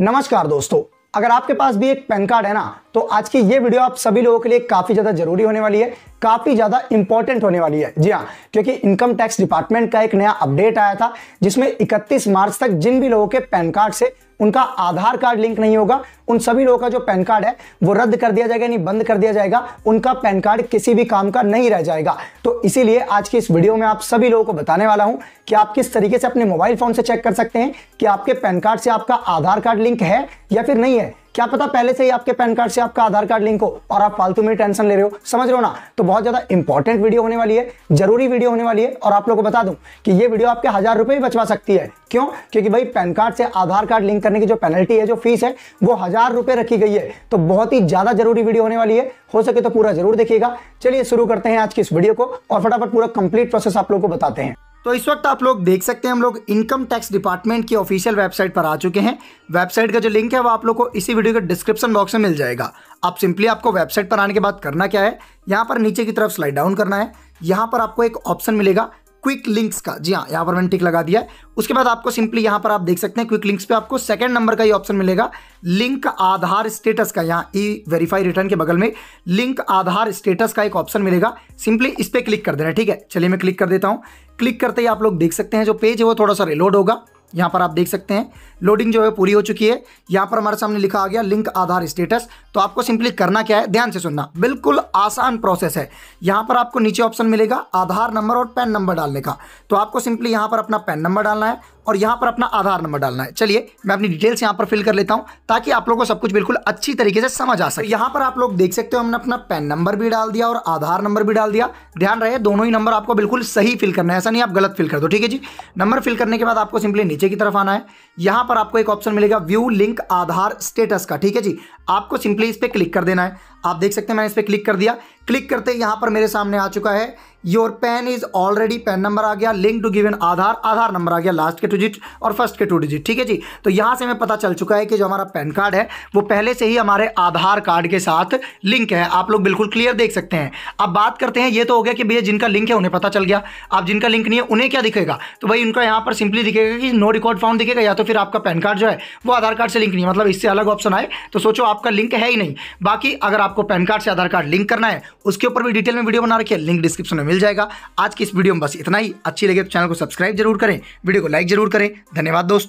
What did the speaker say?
नमस्कार दोस्तों अगर आपके पास भी एक पैन कार्ड है ना तो आज की ये वीडियो आप सभी लोगों के लिए काफ़ी ज़्यादा जरूरी होने वाली है काफ़ी ज़्यादा इंपॉर्टेंट होने वाली है जी हाँ क्योंकि इनकम टैक्स डिपार्टमेंट का एक नया अपडेट आया था जिसमें 31 मार्च तक जिन भी लोगों के पैन कार्ड से उनका आधार कार्ड लिंक नहीं होगा उन सभी लोगों का जो पैन कार्ड है वो रद्द कर दिया जाएगा यानी बंद कर दिया जाएगा उनका पैन कार्ड किसी भी काम का नहीं रह जाएगा तो इसीलिए आज की इस वीडियो में आप सभी लोगों को बताने वाला हूं कि आप किस तरीके से अपने मोबाइल फोन से चेक कर सकते हैं कि आपके पैन कार्ड से आपका आधार कार्ड लिंक है या फिर नहीं है क्या पता पहले से ही आपके पैन कार्ड से आपका आधार कार्ड लिंक हो और आप फालतू में टेंशन ले रहे हो समझ रहे हो ना तो बहुत ज़्यादा इंपॉर्टेंट वीडियो होने वाली है जरूरी वीडियो होने वाली है और आप लोगों को बता दूं कि ये वीडियो आपके हज़ार रुपये भी बचवा सकती है क्यों क्योंकि भाई पैन कार्ड से आधार कार्ड लिंक करने की जो पेनल्टी है जो फीस है वो हज़ार रुपये रखी गई है तो बहुत ही ज़्यादा जरूरी वीडियो होने वाली है हो सके तो पूरा जरूर देखिएगा चलिए शुरू करते हैं आज की इस वीडियो को और फटाफट पूरा कंप्लीट प्रोसेस आप लोग को बताते हैं तो इस वक्त आप लोग देख सकते हैं हम लोग इनकम टैक्स डिपार्टमेंट की ऑफिशियल वेबसाइट पर आ चुके हैं वेबसाइट का जो लिंक है वो आप लोग को इसी वीडियो के डिस्क्रिप्शन बॉक्स में मिल जाएगा आप सिंपली आपको वेबसाइट पर आने के बाद करना क्या है यहाँ पर नीचे की तरफ स्लाइड डाउन करना है यहाँ पर आपको एक ऑप्शन मिलेगा क्विक लिंक्स का जी हाँ यहाँ पर मैंने टिक लगा दिया है उसके बाद आपको सिंपली यहाँ पर आप देख सकते हैं क्विक लिंक्स पे आपको सेकंड नंबर का ये ऑप्शन मिलेगा लिंक आधार स्टेटस का यहाँ ई वेरीफाई रिटर्न के बगल में लिंक आधार स्टेटस का एक ऑप्शन मिलेगा सिंपली इस पर क्लिक कर देना ठीक है चलिए मैं क्लिक कर देता हूँ क्लिक करते ही आप लोग देख सकते हैं जो पेज है वो थोड़ा सा रिलोड होगा यहाँ पर आप देख सकते हैं लोडिंग जो है पूरी हो चुकी है यहाँ पर हमारे सामने लिखा आ गया लिंक आधार स्टेटस तो आपको सिंपली करना क्या है ध्यान से सुनना बिल्कुल आसान प्रोसेस है यहाँ पर आपको नीचे ऑप्शन मिलेगा आधार नंबर और पैन नंबर डालने का तो आपको सिंपली यहाँ पर अपना पैन नंबर डालना है और यहाँ पर अपना आधार नंबर डालना है चलिए मैं अपनी डिटेल्स यहाँ पर फिल कर लेता हूँ ताकि आप लोगों को सब कुछ बिल्कुल अच्छी तरीके से समझ आ सके यहाँ पर आप लोग देख सकते हो हमने अपना पैन नंबर भी डाल दिया और आधार नंबर भी डाल दिया ध्यान रहे दोनों ही नंबर आपको बिल्कुल सही फिल करना है ऐसा नहीं आप गलत फिल कर दो ठीक है जी नंबर फिल करने के बाद आपको सिंपली नीचे नीचे की तरफ आना है यहां पर आपको एक ऑप्शन मिलेगा व्यू लिंक आधार स्टेटस का ठीक है जी आपको सिंपली इस पर क्लिक कर देना है आप देख सकते हैं मैंने इस पर क्लिक कर दिया क्लिक करते यहां पर मेरे सामने आ चुका है your PAN is already PAN number आ गया link to given Aadhaar Aadhaar number आ गया लास्ट के टू डिजिट और फर्स्ट के टू डिजिट ठीक है जी तो यहाँ से हमें पता चल चुका है कि जो हमारा पैन कार्ड है वो पहले से ही हमारे आधार कार्ड के साथ लिंक है आप लोग बिल्कुल क्लियर देख सकते हैं अब बात करते हैं ये तो हो गया कि भैया जिनका लिंक है उन्हें पता चल गया आप जिनका लिंक नहीं है उन्हें क्या दिखेगा तो भाई उनका यहाँ पर सिंपली दिखेगा कि नो रिकॉर्ड फाउंड दिखेगा या तो फिर आपका पैन कार्ड जो है वो आधार कार्ड से लिंक नहीं है मतलब इससे अलग ऑप्शन आए तो सोचो आपका लिंक है ही नहीं बाकी अगर आपको पैन कार्ड से आधार कार्ड लिंक करना है उसके ऊपर भी डिटेल में वीडियो बना रखिए लिंक डिस्क्रिप्शन में मिल जाएगा आज की इस वीडियो में बस इतना ही अच्छी लगे तो चैनल को सब्सक्राइब जरूर करें वीडियो को लाइक जरूर करें धन्यवाद दोस्तों